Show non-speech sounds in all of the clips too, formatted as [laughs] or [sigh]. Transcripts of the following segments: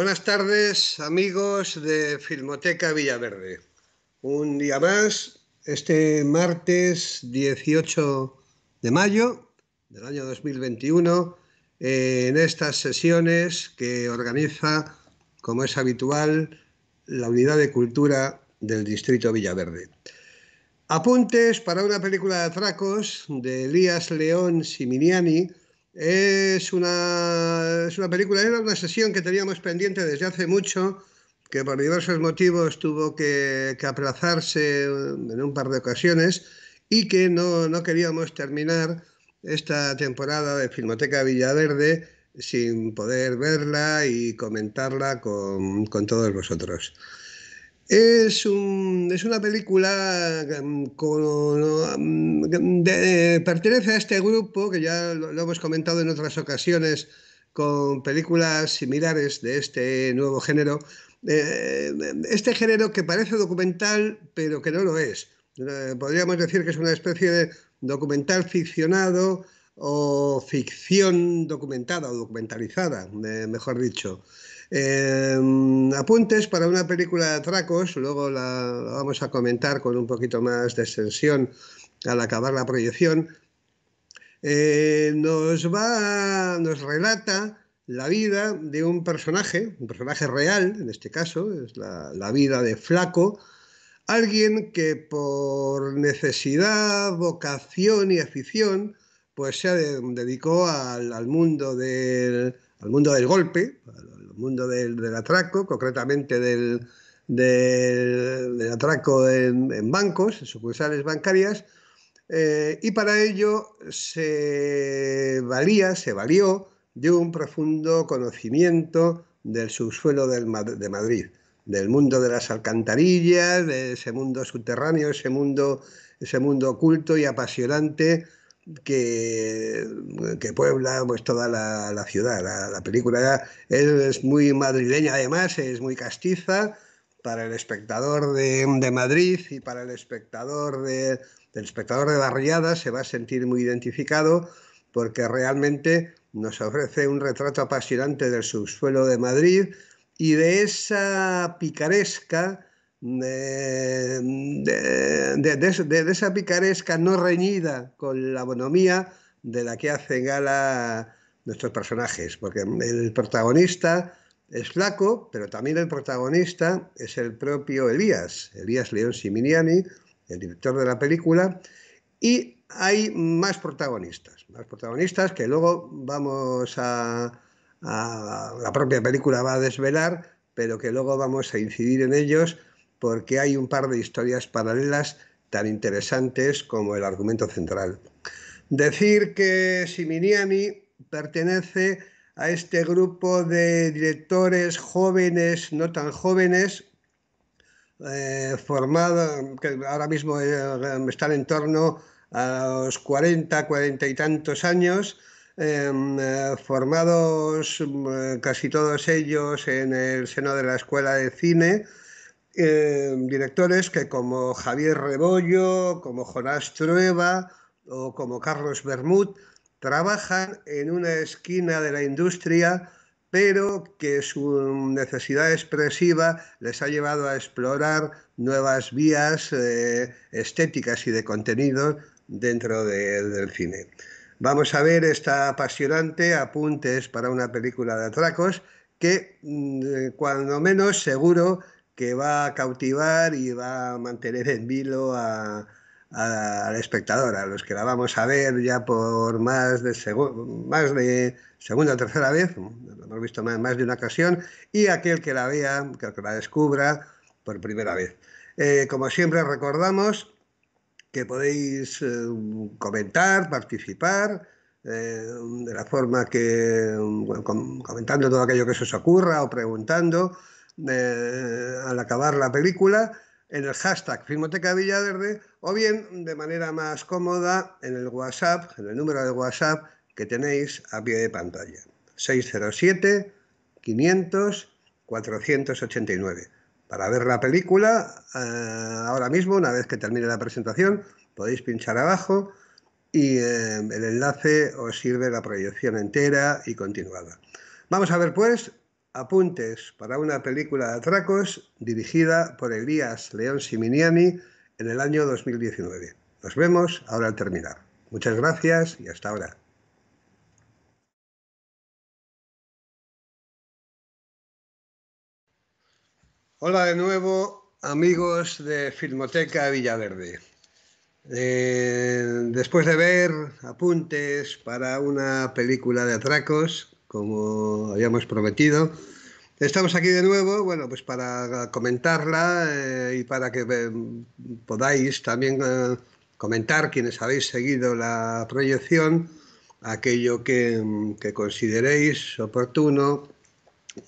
Buenas tardes, amigos de Filmoteca Villaverde. Un día más, este martes 18 de mayo del año 2021, en estas sesiones que organiza, como es habitual, la Unidad de Cultura del Distrito Villaverde. Apuntes para una película de atracos de Elías León Siminiani, es una, es una película, era una sesión que teníamos pendiente desde hace mucho, que por diversos motivos tuvo que, que aplazarse en un par de ocasiones y que no, queríamos terminar esta temporada de Filmoteca Villaverde sin poder verla y comentarla con todos vosotros. Es, una película em, con, em, em, pertenece a este grupo que ya lo, hemos comentado en otras ocasiones con películas similares de este nuevo género. Eh, este género que parece documental, pero que no lo es. Eh, podríamos decir que es una especie de documental ficcionado o ficción documentada o documentalizada, eh, mejor dicho. Em, apuntes para una película de atracos, luego la, vamos a comentar con un poquito más de extensión al acabar la proyección. Eh, nos va, nos relata la vida de un personaje, un personaje real, en este caso, es la, vida de Flaco, alguien que por necesidad, vocación y afición, pues se dedicó al, mundo, del, al mundo del golpe, mundo del, atraco, concretamente del, atraco en, bancos, en sucursales bancarias, eh, y para ello se valía, se valió de un profundo conocimiento del subsuelo de Madrid, del mundo de las alcantarillas, de ese mundo subterráneo, ese mundo, ese mundo oculto y apasionante que, puebla pues, toda la, ciudad. La, película es, muy madrileña, además, es muy castiza para el espectador de, Madrid y para el espectador de, del espectador de Barriada se va a sentir muy identificado porque realmente nos ofrece un retrato apasionante del subsuelo de Madrid y de esa picaresca de, de, esa picaresca no reñida con la bonomía de la que hacen gala nuestros personajes, porque el protagonista es flaco, pero también el protagonista es el propio Elías, Elías León Siminiani, el director de la película, y hay más protagonistas, más protagonistas que luego vamos a, a la propia película va a desvelar, pero que luego vamos a incidir en ellos porque hay un par de historias paralelas tan interesantes como el argumento central. Decir que Siminiani pertenece a este grupo de directores jóvenes, no tan jóvenes, eh, formados que ahora mismo eh, están en torno a los 40, 40 y tantos años, em, eh, formados mm, casi todos ellos en el seno de la Escuela de Cine, eh, directores que como Javier Rebollo, como Jonás Trueba o como Carlos Bermud trabajan en una esquina de la industria, pero que su necesidad expresiva les ha llevado a explorar nuevas vías eh, estéticas y de contenido dentro del cine. Vamos a ver esta apasionante Apuntes para una película de atracos que mm, eh, cuando menos seguro que va a cautivar y va a mantener en vilo a, a, al espectador, a los que la vamos a ver ya por más de, más de segunda o tercera vez, lo hemos visto más, más de una ocasión, y aquel que la vea, que, la descubra por primera vez. Eh, como siempre recordamos que podéis eh, comentar, participar, eh, de la forma que, comentando todo aquello que se os ocurra o preguntando, al acabar la película en el hashtag Filmoteca Villaverde o bien de manera más cómoda en el WhatsApp, en el número de WhatsApp que tenéis a pie de pantalla. 607 500 489. Para ver la película, eh, ahora mismo, una vez que termine la presentación, podéis pinchar abajo y eh, el enlace os sirve la proyección entera y continuada. Vamos a ver pues Apuntes para una película de atracos dirigida por Elías León Siminiani en el año 2019. Nos vemos ahora al terminar. Muchas gracias y hasta ahora. Hola de nuevo, amigos de Filmoteca Villaverde. Eh, después de ver apuntes para una película de atracos, como habíamos prometido. Estamos aquí de nuevo, bueno, pues para comentarla eh, y para que eh, podáis también eh, comentar, quienes habéis seguido la proyección, aquello que, que consideréis oportuno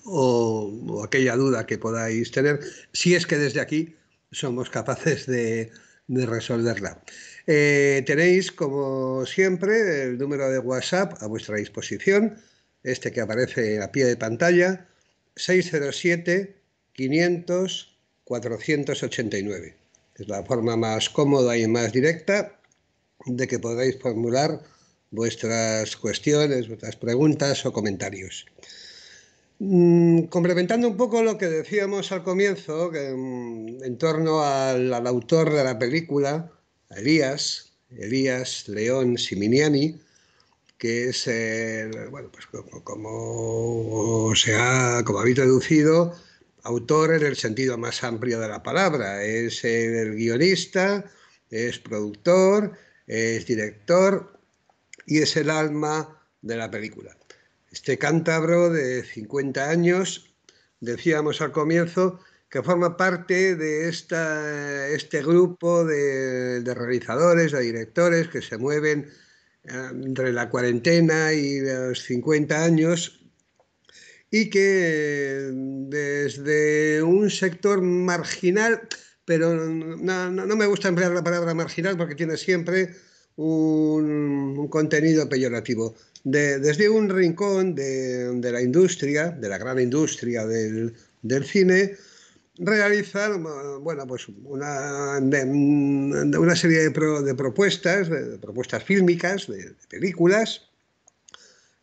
o, aquella duda que podáis tener, si es que desde aquí somos capaces de, de resolverla. tenéis, como siempre, el número de WhatsApp a vuestra disposición, este que aparece a pie de pantalla, 607-500-489. Es la forma más cómoda y más directa de que podáis formular vuestras cuestiones, vuestras preguntas o comentarios. Mm, complementando un poco lo que decíamos al comienzo, en torno al, al, autor de la película, Elías, Elías León Siminiani, que es, el, bueno, pues como, se ha, como habéis deducido, autor en el sentido más amplio de la palabra. Es el guionista, es productor, es director y es el alma de la película. Este cántabro de 50 años, decíamos al comienzo, que forma parte de este grupo de realizadores, de directores que se mueven entre la cuarentena y los 50 años y que desde un sector marginal, pero no, me gusta emplear la palabra marginal porque tiene siempre un, un contenido peyorativo, de, desde un rincón de, de, la industria, de la gran industria del cine, realizar bueno, pues una, una serie de, propuestas, de, propuestas fílmicas, de, películas,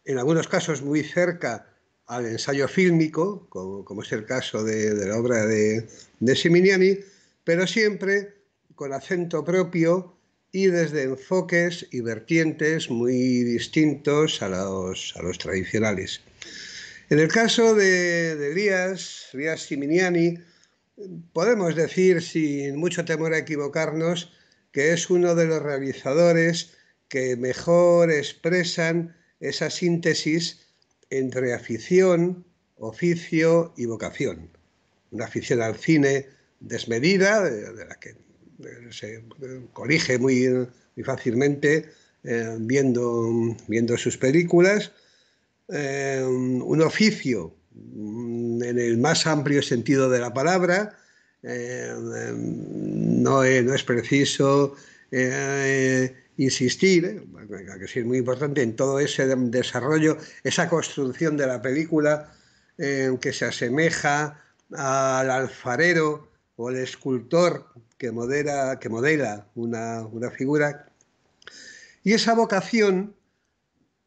en algunos casos muy cerca al ensayo fílmico, como, es el caso de, la obra de, de Siminiani, pero siempre con acento propio y desde enfoques y vertientes muy distintos a los, a los tradicionales. En el caso de, Díaz Díaz Siminiani, podemos decir sin mucho temor a equivocarnos que es uno de los realizadores que mejor expresan esa síntesis entre afición, oficio y vocación. Una afición al cine desmedida, de la que se corrige muy, muy fácilmente eh, viendo, viendo sus películas, eh, un oficio Mm, en el más amplio sentido de la palabra, eh, no, es, no, es, preciso eh, insistir, eh, que es muy importante, en todo ese desarrollo, esa construcción de la película que se asemeja al alfarero o al escultor que, modera, que modela una figura. Y esa vocación,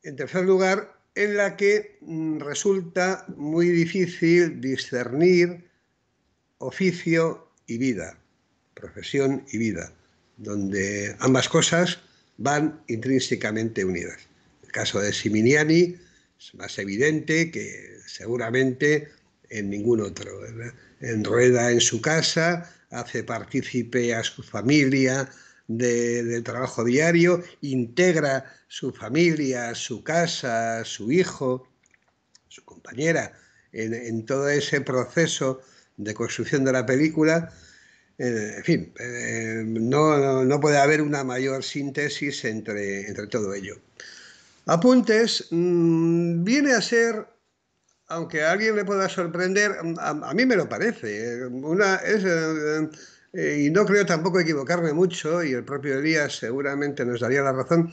en tercer lugar, en la que mm, resulta muy difícil discernir oficio y vida, profesión y vida, donde ambas cosas van intrínsecamente unidas. El caso de Siminiani es más evidente que seguramente en ningún otro. ¿verdad? en su casa, hace partícipe a su familia, de, del trabajo diario, integra su familia, su casa, su hijo, su compañera, en, todo ese proceso de construcción de la película. Eh, en fin, eh, no, puede haber una mayor síntesis entre, entre todo ello. Apuntes mm, viene a ser, aunque a alguien le pueda sorprender, mm, a, mí me lo parece, una, es, eh, eh, y no creo tampoco equivocarme mucho, y el propio Elías seguramente nos daría la razón,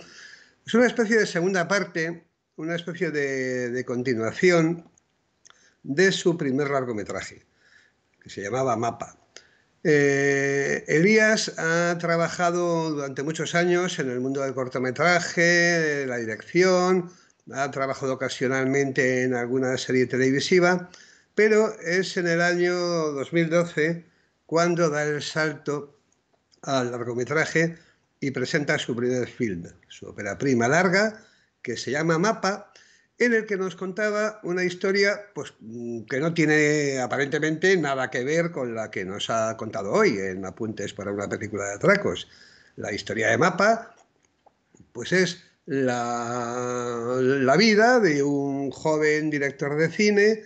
es una especie de segunda parte, una especie de, continuación de su primer largometraje, que se llamaba Mapa. Eh, Elías ha trabajado durante muchos años en el mundo del cortometraje, la dirección, ha trabajado ocasionalmente en alguna serie televisiva, pero es en el año 2012 cuando da el salto al largometraje y presenta su primer film, su ópera prima larga, que se llama Mapa, en el que nos contaba una historia pues, que no tiene aparentemente nada que ver con la que nos ha contado hoy en Apuntes para una película de atracos. La historia de Mapa pues es la vida de un joven director de cine,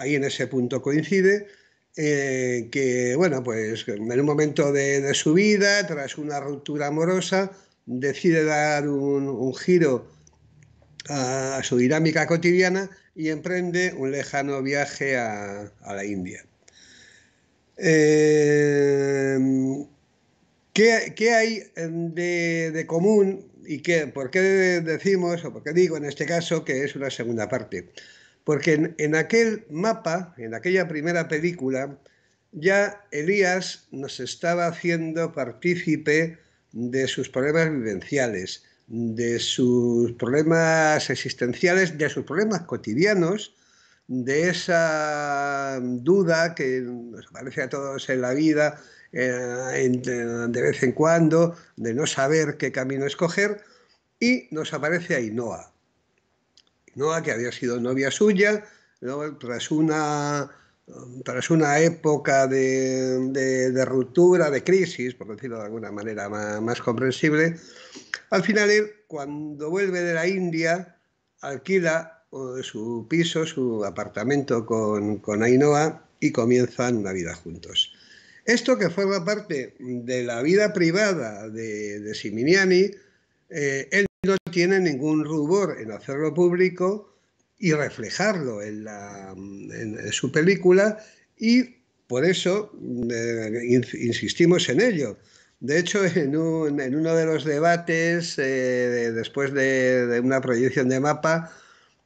ahí en ese punto coincide, eh, que, bueno, pues en un momento de, su vida, tras una ruptura amorosa, decide dar un, giro a, su dinámica cotidiana y emprende un lejano viaje a, la India. Em, ¿qué, hay de, común y por qué decimos, o por qué digo en este caso, que es una segunda parte? Porque en, aquel mapa, en aquella primera película, ya Elías nos estaba haciendo partícipe de sus problemas vivenciales, de sus problemas existenciales, de sus problemas cotidianos, de esa duda que nos aparece a todos en la vida eh, eh, de vez en cuando, de no saber qué camino escoger, y nos aparece Ainhoa que había sido novia suya, tras, una, tras una época de, ruptura, de crisis, por decirlo de alguna manera más, comprensible, al final él, cuando vuelve de la India, alquila su piso, su apartamento con, Ainhoa y comienzan una vida juntos. Esto que forma parte de la vida privada de, de Siminiani, eh, él tiene ningún rubor en hacerlo público y reflejarlo en, su película y por eso eh, insistimos en ello. De hecho, en, uno de los debates, eh, después de, una proyección de mapa,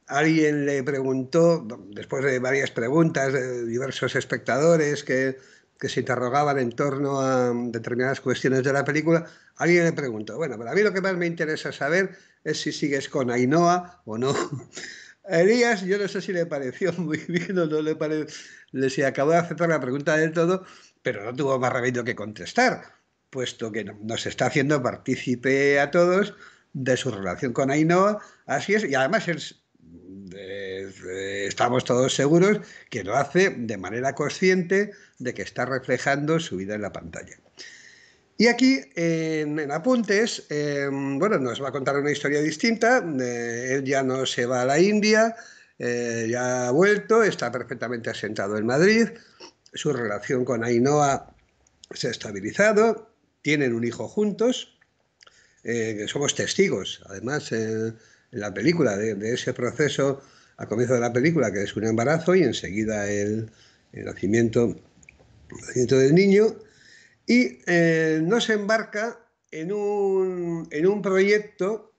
alguien le preguntó, después de varias preguntas de diversos espectadores que se interrogaban en torno a determinadas cuestiones de la película, Alguien le preguntó, bueno, para mí lo que más me interesa saber es si sigues con Ainhoa o no. [laughs] Elías, yo no sé si le pareció [laughs] muy bien o no le pareció, le se acabó de aceptar la pregunta del todo, pero no tuvo más remedio que contestar, puesto que nos está haciendo partícipe a todos de su relación con Ainhoa, así es, y además estamos todos seguros que lo hace de manera consciente de que está reflejando su vida en la pantalla. Y aquí, en, Apuntes, em, bueno, nos va a contar una historia distinta. él ya no se va a la India, eh, ya ha vuelto, está perfectamente asentado en Madrid. Su relación con Ainhoa se ha estabilizado, tienen un hijo juntos. Eh, somos testigos, además, eh, en la película, de, ese proceso a comienzo de la película, que es un embarazo y enseguida el nacimiento del niño y eh, nos embarca en un, proyecto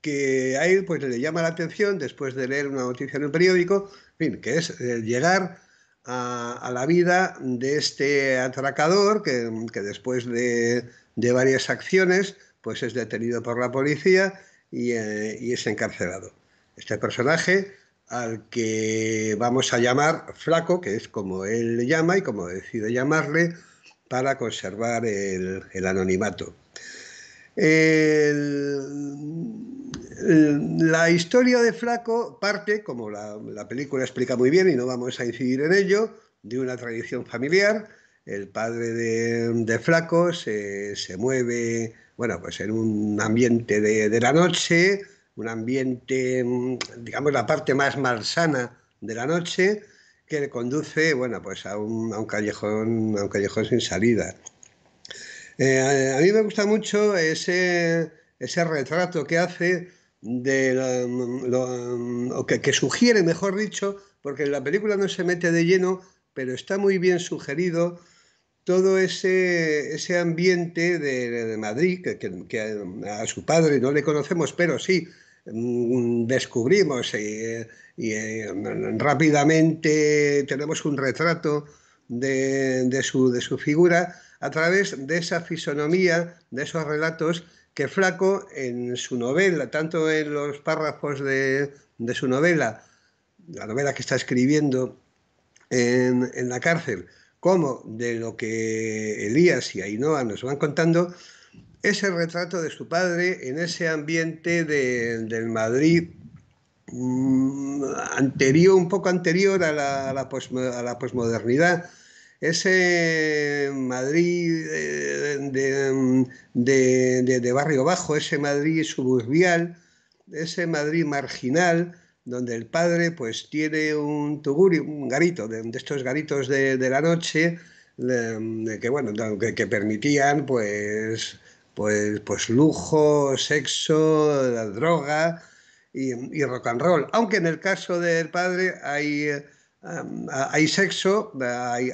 que a él pues, le llama la atención después de leer una noticia en un periódico, fin, que es eh, llegar a, la vida de este atracador que, después de, varias acciones pues es detenido por la policía y, eh, y es encarcelado. Este personaje al que vamos a llamar Flaco, que es como él le llama y como decide llamarle, para conservar el, anonimato. la historia de Flaco parte, como la, película explica muy bien y no vamos a incidir en ello, de una tradición familiar. El padre de, Flaco se, mueve bueno, pues en un ambiente de, de, la noche, un ambiente, digamos, la parte más malsana de la noche, que le conduce bueno, pues a, un, callejón, un callejón sin salida. Eh, a, mí me gusta mucho ese, retrato que hace de o que, sugiere, mejor dicho, porque la película no se mete de lleno, pero está muy bien sugerido todo ese, ambiente de, Madrid, que, a su padre no le conocemos, pero sí descubrimos y, eh, rápidamente tenemos un retrato de, de, su, figura a través de esa fisonomía, de esos relatos que Flaco en su novela, tanto en los párrafos de, su novela, la novela que está escribiendo en, en, la cárcel, como de lo que Elías y Ainhoa nos van contando, ese retrato de su padre en ese ambiente del Madrid mm, anterior, un poco anterior a la, a posmodernidad, ese Madrid eh, de, barrio bajo, ese Madrid suburbial, ese Madrid marginal, donde el padre pues tiene un tugurio un garito, de, estos garitos de, la noche, que bueno, que, permitían pues pues, pues lujo, sexo, droga y, rock and roll. Aunque en el caso del padre hay, um, hay sexo,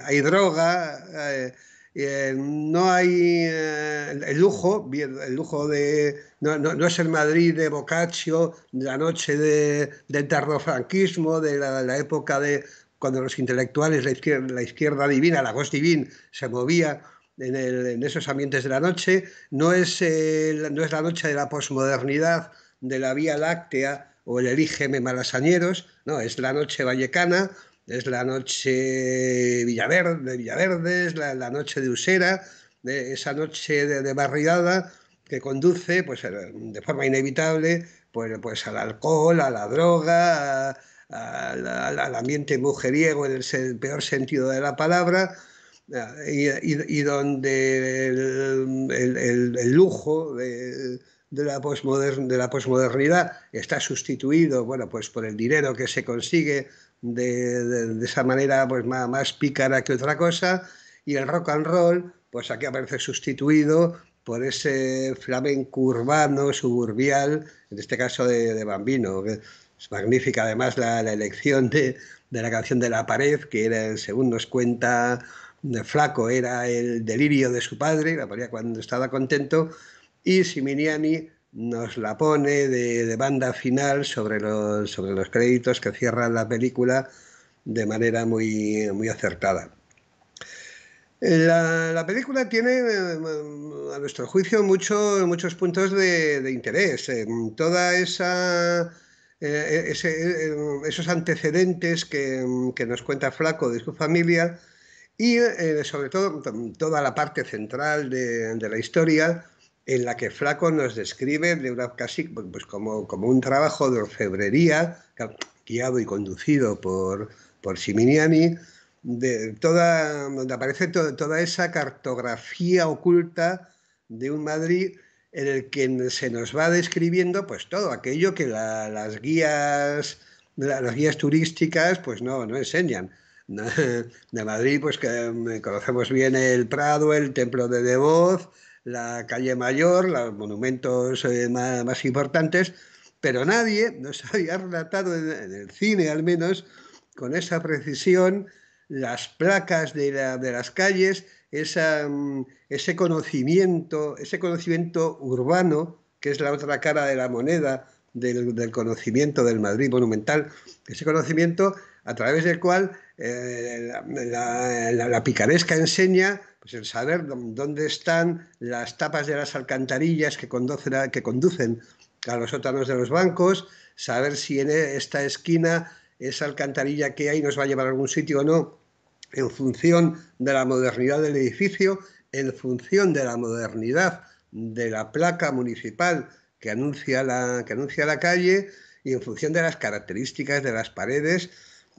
hay, droga, eh, eh, no hay eh, el lujo, el lujo de. No, es el Madrid de Boccaccio, la noche de, del franquismo de la, época de cuando los intelectuales, la izquierda, la izquierda divina, la voz divina, se movía en, esos ambientes de la noche, no es, la noche de la posmodernidad, de la Vía Láctea o el Elígeme Malasañeros, no, es la noche vallecana, es la noche Villaverde, Villaverde es la, noche de Usera, de, esa noche de, de barriada que conduce pues, eh, de forma inevitable pues, pues, al alcohol, a la droga, al ambiente mujeriego en el, peor sentido de la palabra, y, donde el, lujo de, la, posmodernidad está sustituido bueno, pues por el dinero que se consigue de, esa manera pues más, pícara que otra cosa y el rock and roll pues aquí aparece sustituido por ese flamenco urbano, suburbial, en este caso de, de Bambino. Es magnífica además la, la elección de, la canción de la pared, que era, según nos cuenta de flaco era el delirio de su padre, la ponía cuando estaba contento, y Siminiani nos la pone de, banda final sobre los, créditos que cierra la película de manera muy, muy acertada. La, película tiene, eh, a nuestro juicio, muchos puntos de, interés. Eh, toda esa, eh, esos antecedentes que, nos cuenta Flaco de su familia y eh, sobre todo toda la parte central de, la historia en la que Flaco nos describe de una, casi pues, como, un trabajo de orfebrería guiado y conducido por, por Siminiani, de toda, donde aparece toda esa cartografía oculta de un Madrid en el que se nos va describiendo pues todo aquello que las guías las guías turísticas pues no, no enseñan. [laughs] de Madrid, pues que conocemos bien el Prado, el Templo de Devoz, la calle Mayor, los monumentos eh, más, importantes, pero nadie nos [laughs] había relatado en, el cine al menos con esa precisión las placas de, las calles, esa, mm, ese, conocimiento, ese conocimiento urbano, que es la otra cara de la moneda del, del conocimiento del Madrid monumental, ese conocimiento a través del cual eh, la, picaresca enseña pues, el saber dónde están las tapas de las alcantarillas que, conducen a, que conducen a los sótanos de los bancos, saber si en e, esta esquina esa alcantarilla que hay nos va a llevar a algún sitio o no, en función de la modernidad del edificio, en función de la modernidad de la placa municipal que anuncia la, que anuncia la calle y en función de las características de las paredes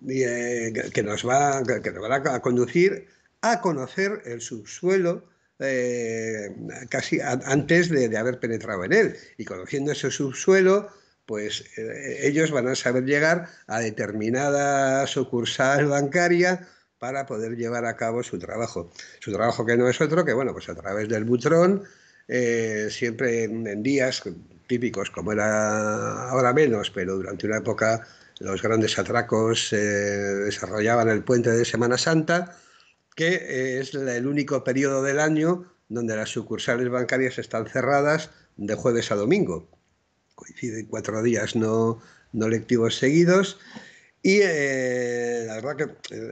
eh, que, nos va, que nos van a conducir a conocer el subsuelo eh, casi antes de, haber penetrado en él. Y conociendo ese subsuelo, pues eh, ellos van a saber llegar a determinada sucursal bancaria para poder llevar a cabo su trabajo. Su trabajo que no es otro que, bueno, pues a través del butrón, siempre en días típicos, como era ahora menos, pero durante una época los grandes atracos eh, desarrollaban el puente de Semana Santa, que eh, es el único periodo del año donde las sucursales bancarias están cerradas de jueves a domingo. Coinciden cuatro días no, no lectivos seguidos. Y eh, la verdad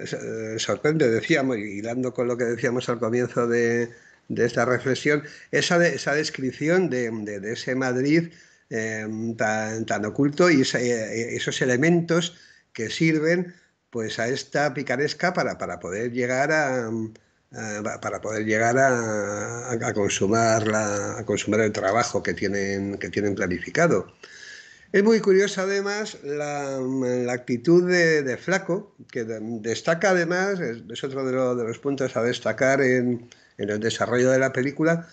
que sorprende, decíamos, dando con lo que decíamos al comienzo de, esta reflexión, esa, descripción de, de, ese Madrid Em, tan, oculto y eh, eh, esos elementos que sirven pues a esta picaresca para, poder llegar a, para poder llegar a, consumar consumar el trabajo que tienen, que tienen planificado. Es muy curiosa además la, actitud de, Flaco, que destaca además, es, otro de, de, los puntos a destacar en el desarrollo de la película,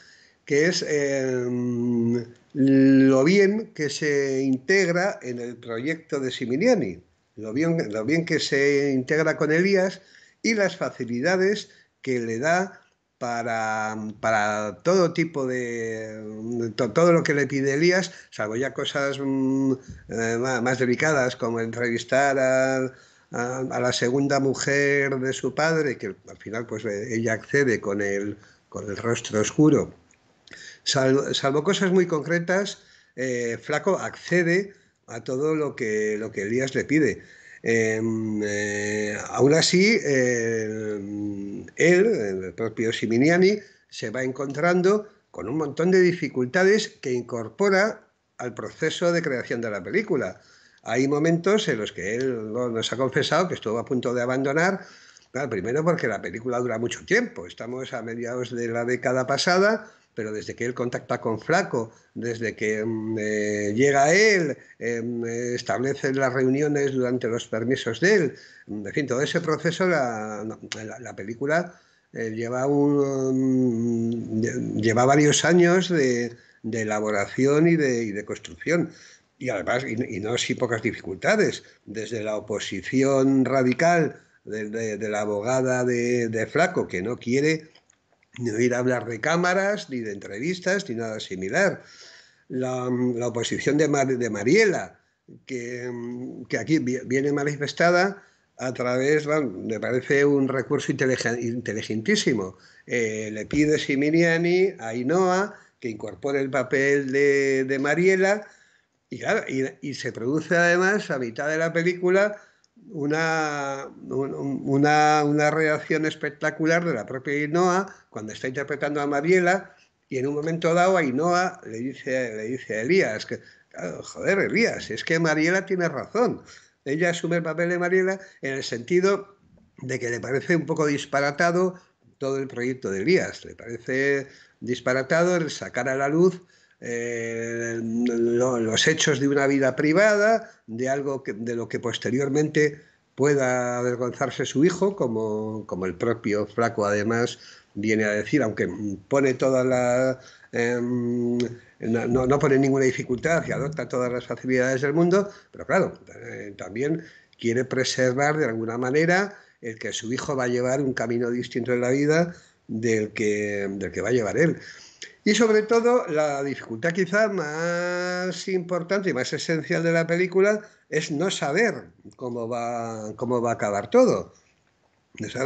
que es em, lo bien que se integra en el proyecto de Similiani, lo bien, lo bien que se integra con Elías y las facilidades que le da para, todo tipo de, todo lo que le pide Elías, salvo ya cosas mm, eh, más delicadas como entrevistar a, la segunda mujer de su padre, que al final pues eh, ella accede con con el rostro oscuro Salvo, cosas muy concretas, eh, Flaco accede a todo lo que, lo que Elías le pide. Em, eh, aún así, eh, él, el propio Siminiani, se va encontrando con un montón de dificultades que incorpora al proceso de creación de la película. Hay momentos en los que él nos ha confesado que estuvo a punto de abandonar, primero porque la película dura mucho tiempo, estamos a mediados de la década pasada, pero desde que él contacta con Flaco, desde que mm, eh, llega a él, em, eh, establece las reuniones durante los permisos de él, mm, en fin, todo ese proceso, la, película eh, lleva, un, mm, lleva varios años de, elaboración y de, construcción. Y además, y, no sin pocas dificultades, desde la oposición radical de la abogada de, Flaco, que no quiere ni oír hablar de cámaras, ni de entrevistas, ni nada similar. La, mm, oposición de, de Mariela, que, mm, aquí viene manifestada a través, me parece un recurso inteligentísimo. Eh, le pide Siminiani a Ainhoa que incorpore el papel de, de Mariela y, se produce además a mitad de la película una, una, reacción espectacular de la propia Inoa cuando está interpretando a Mariela y en un momento dado Ainhoa le dice, le dice a Elías, que, joder, Elías, es que Mariela tiene razón. Ella asume el papel de Mariela en el sentido de que le parece un poco disparatado todo el proyecto de Elías, le parece disparatado el sacar a la luz eh, los hechos de una vida privada, de algo de lo que posteriormente pueda avergonzarse su hijo, como, como el propio Flaco además viene a decir, aunque pone todas em, no, pone ninguna dificultad que adopta todas las facilidades del mundo, pero claro, eh, también quiere preservar de alguna manera el que su hijo va a llevar un camino distinto en la vida del que, va a llevar él. Y sobre todo, la dificultad quizá más importante y más esencial de la película es no saber cómo va, cómo va a acabar todo.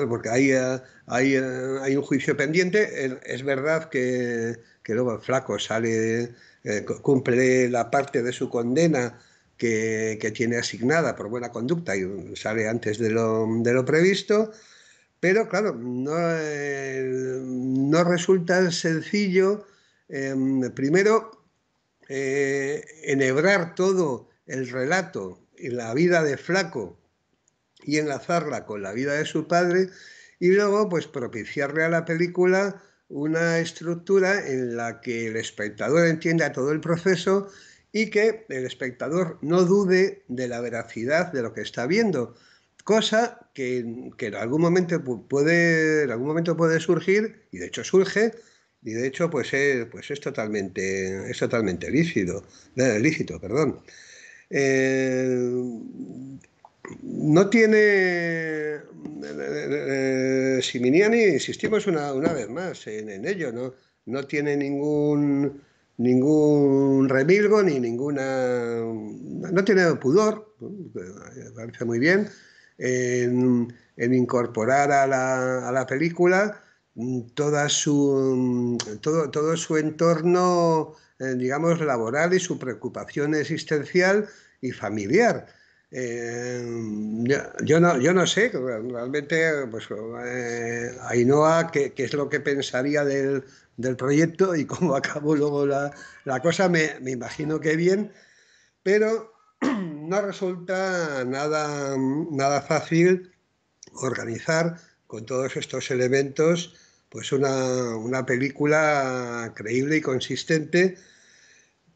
Porque hay, eh, eh, hay, un juicio pendiente. Es, verdad que, luego flaco sale, eh, cumple la parte de su condena que, tiene asignada por buena conducta y sale antes de lo, previsto. Pero claro, no, no resulta sencillo, em, primero, enhebrar todo el relato y la vida de Flaco y enlazarla con la vida de su padre y luego pues propiciarle a la película una estructura en la que el espectador entienda todo el proceso y que el espectador no dude de la veracidad de lo que está viendo, cosa que, en, algún momento puede, en algún momento puede surgir y de hecho surge y de hecho pues es, eh, pues es totalmente es totalmente lícito, eh, lícito perdón. Eh, no tiene eh, eh, eh, Siminiani, insistimos una, vez más en, ello, ¿no? tiene ningún ningún remilgo ni ninguna no tiene pudor, parece muy bien, en, incorporar a la, película mm, mm, todo, su entorno, digamos, laboral y su preocupación existencial y familiar eh, yo, no, sé, realmente, pues eh, Ainhoa, qué, es lo que pensaría del, proyecto y cómo [laughs] acabó luego la, cosa, me, imagino que bien, pero [clears throat] no resulta nada, fácil organizar con todos estos elementos pues una película creíble y consistente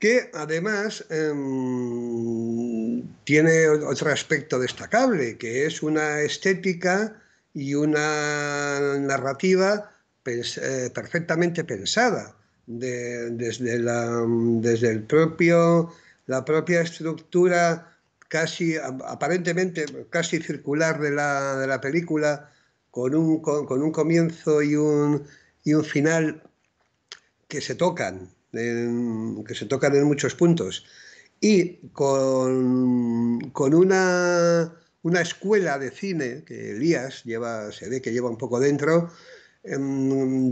que además em, tiene otro aspecto destacable, que es una estética y una narrativa eh, perfectamente pensada. desde, la, em, desde el propio, la propia estructura casi aparentemente casi circular de la, película, con un, comienzo y un, y un final que se tocan, que se tocan en muchos puntos. Y con, una, escuela de cine que Elías lleva, se ve que lleva un poco dentro, em,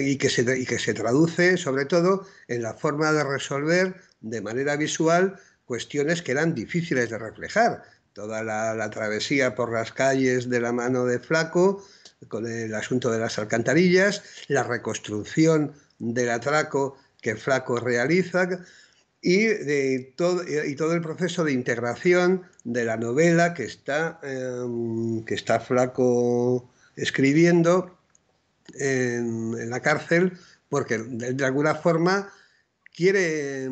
y, que se, traduce sobre todo en la forma de resolver de manera visual cuestiones que eran difíciles de reflejar. Toda la, la travesía por las calles de la mano de Flaco, con el asunto de las alcantarillas, la reconstrucción del atraco que Flaco realiza y, de todo, el proceso de integración de la novela que está, em, que está Flaco escribiendo en, la cárcel, porque de, alguna forma quiere,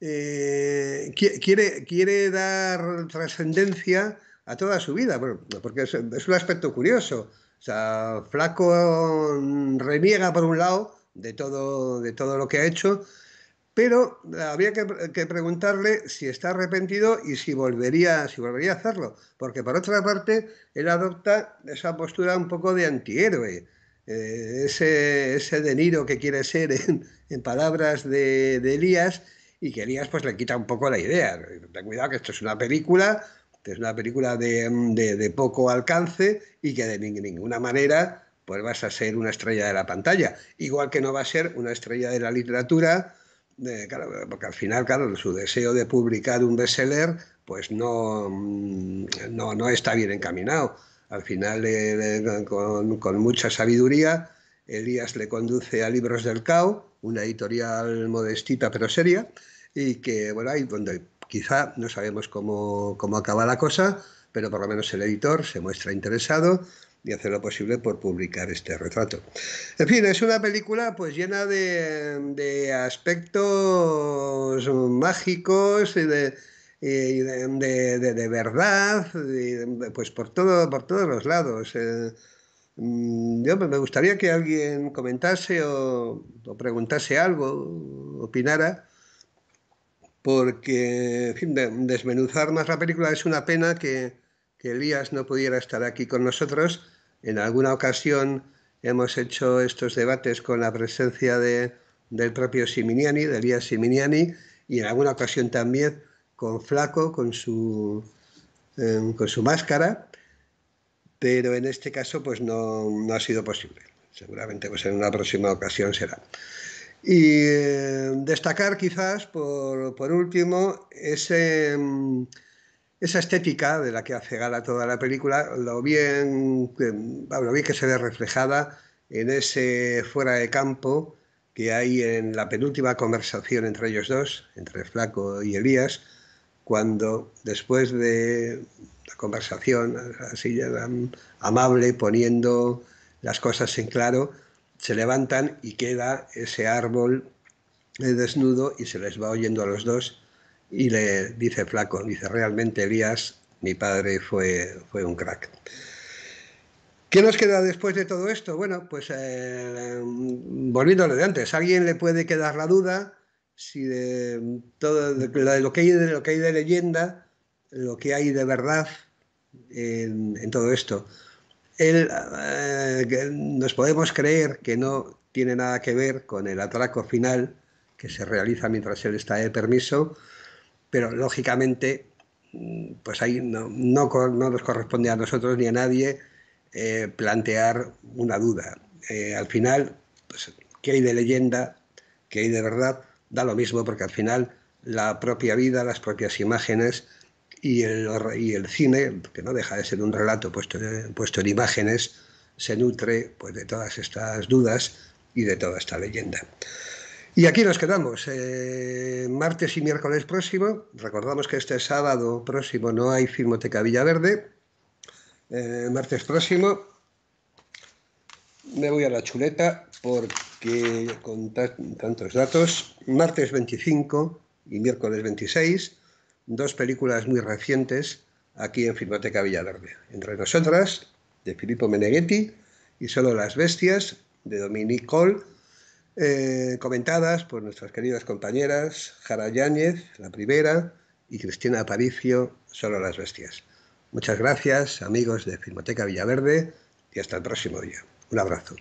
eh, quiere, quiere dar trascendencia a toda su vida, porque es, un aspecto curioso. sea, Flaco mm, reniega por un lado de todo, de todo lo que ha hecho, pero eh, habría que, preguntarle si está arrepentido y si volvería, si volvería a hacerlo, porque por otra parte él adopta esa postura un poco de antihéroe, eh, ese, ese de que quiere ser en, palabras de, Elías y que Elías pues le quita un poco la idea. Ten cuidado que esto es una película, es una película de poco alcance y que de ninguna manera pues vas a ser una estrella de la pantalla. Igual que no va a ser una estrella de la literatura, porque al final, claro, su deseo de publicar un bestseller, pues no, mm, no, está bien encaminado. Al final, eh, eh, con, mucha sabiduría, Elías le conduce a Libros del Cao, una editorial modestita pero seria, y que, bueno, ahí donde quizá no sabemos cómo, cómo acaba la cosa, pero por lo menos el editor se muestra interesado y hacer lo posible por publicar este retrato. En fin, es una película pues llena de, aspectos mágicos y de, verdad, pues por, todo, por todos los lados. Eh, mm, me gustaría que alguien comentase o, preguntase algo, opinara porque desmenuzar más la película es una pena que, Elías no pudiera estar aquí con nosotros en alguna ocasión hemos hecho estos debates con la presencia del propio Siminiani, de Elías Siminiani, y en alguna ocasión también con Flaco, con su, em, máscara, pero en este caso pues no, ha sido posible. Seguramente pues en una próxima ocasión será. Y em, destacar quizás por, último ese... Em, esa estética de la que hace gala toda la película, lo bien, que se ve reflejada en ese fuera de campo que hay en la penúltima conversación entre ellos dos, entre Flaco y Elías, cuando después de la conversación así amable, poniendo las cosas en claro, se levantan y queda ese árbol desnudo y se les va oyendo a los dos y le dice Flaco, dice, realmente Elías, mi padre fue, fue un crack. ¿Qué nos queda después de todo esto? Bueno, pues eh, volviendo de antes, ¿a alguien le puede quedar la duda si de, lo, que hay, de lo que hay de leyenda, lo que hay de verdad en, todo esto. Él, eh, nos podemos creer que no tiene nada que ver con el atraco final que se realiza mientras él está de permiso, pero lógicamente mm, pues ahí no, nos corresponde a nosotros ni a nadie eh, plantear una duda. Eh, al final, pues, ¿qué hay de leyenda? ¿Qué hay de verdad? Da lo mismo porque al final la propia vida, las propias imágenes y el, y el cine, que no deja de ser un relato puesto, puesto en imágenes, se nutre pues, de todas estas dudas y de toda esta leyenda. Y aquí nos quedamos. Eh, martes y miércoles próximo. Recordamos que este sábado próximo no hay Filmoteca Villaverde. Eh, martes próximo me voy a la chuleta porque con tantos datos, martes 25 y miércoles 26, dos películas muy recientes aquí en Filmoteca Villaverde. Entre nosotras, de Filippo Meneghetti, y Solo las Bestias, de Dominique Cole eh, comentadas por nuestras queridas compañeras Jara Yáñez, la primera, y Cristina Aparicio, Solo las Bestias. Muchas gracias, amigos de Filmoteca Villaverde, y hasta el próximo día. Un abrazo.